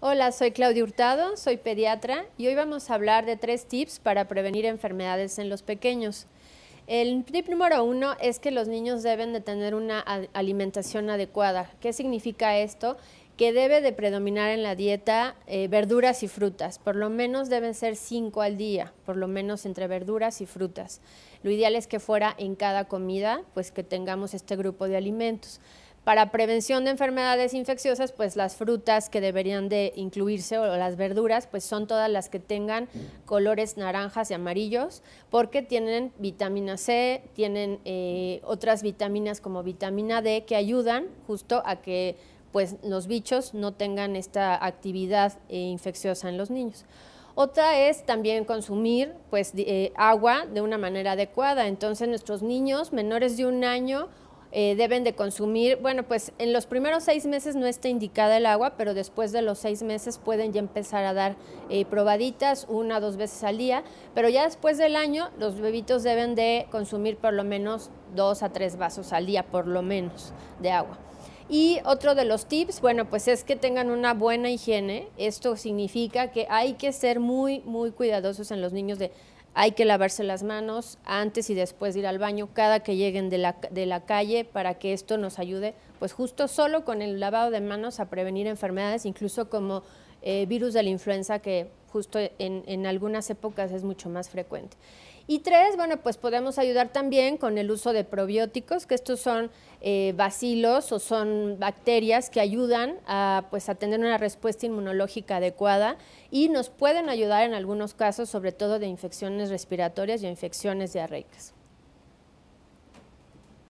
Hola, soy Claudia Hurtado, soy pediatra y hoy vamos a hablar de tres tips para prevenir enfermedades en los pequeños. El tip número uno es que los niños deben de tener una alimentación adecuada. ¿Qué significa esto? Que debe de predominar en la dieta eh, verduras y frutas. Por lo menos deben ser cinco al día, por lo menos entre verduras y frutas. Lo ideal es que fuera en cada comida, pues que tengamos este grupo de alimentos. Para prevención de enfermedades infecciosas, pues las frutas que deberían de incluirse o las verduras, pues son todas las que tengan colores naranjas y amarillos, porque tienen vitamina C, tienen eh, otras vitaminas como vitamina D que ayudan justo a que pues los bichos no tengan esta actividad eh, infecciosa en los niños. Otra es también consumir pues, eh, agua de una manera adecuada. Entonces nuestros niños menores de un año eh, deben de consumir, bueno, pues en los primeros seis meses no está indicada el agua, pero después de los seis meses pueden ya empezar a dar eh, probaditas una o dos veces al día, pero ya después del año los bebitos deben de consumir por lo menos dos a tres vasos al día, por lo menos, de agua. Y otro de los tips, bueno, pues es que tengan una buena higiene. Esto significa que hay que ser muy, muy cuidadosos en los niños de hay que lavarse las manos antes y después de ir al baño cada que lleguen de la, calle para que esto nos ayude, pues justo solo con el lavado de manos a prevenir enfermedades, incluso como eh, virus de la influenza que justo en, en algunas épocas es mucho más frecuente. Y tres, bueno, pues podemos ayudar también con el uso de probióticos, que estos son eh, bacilos o son bacterias que ayudan a, pues, a tener una respuesta inmunológica adecuada y nos pueden ayudar en algunos casos, sobre todo de infecciones respiratorias y infecciones diarreicas.